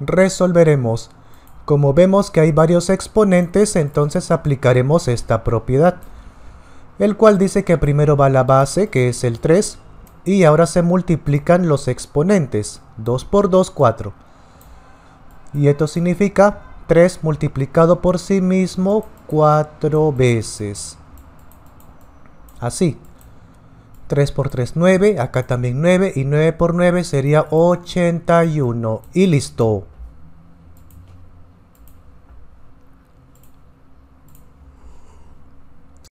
resolveremos. Como vemos que hay varios exponentes, entonces aplicaremos esta propiedad, el cual dice que primero va la base, que es el 3, y ahora se multiplican los exponentes, 2 por 2, 4. Y esto significa 3 multiplicado por sí mismo 4 veces. Así. 3 por 3, 9. Acá también 9. Y 9 por 9 sería 81. Y listo.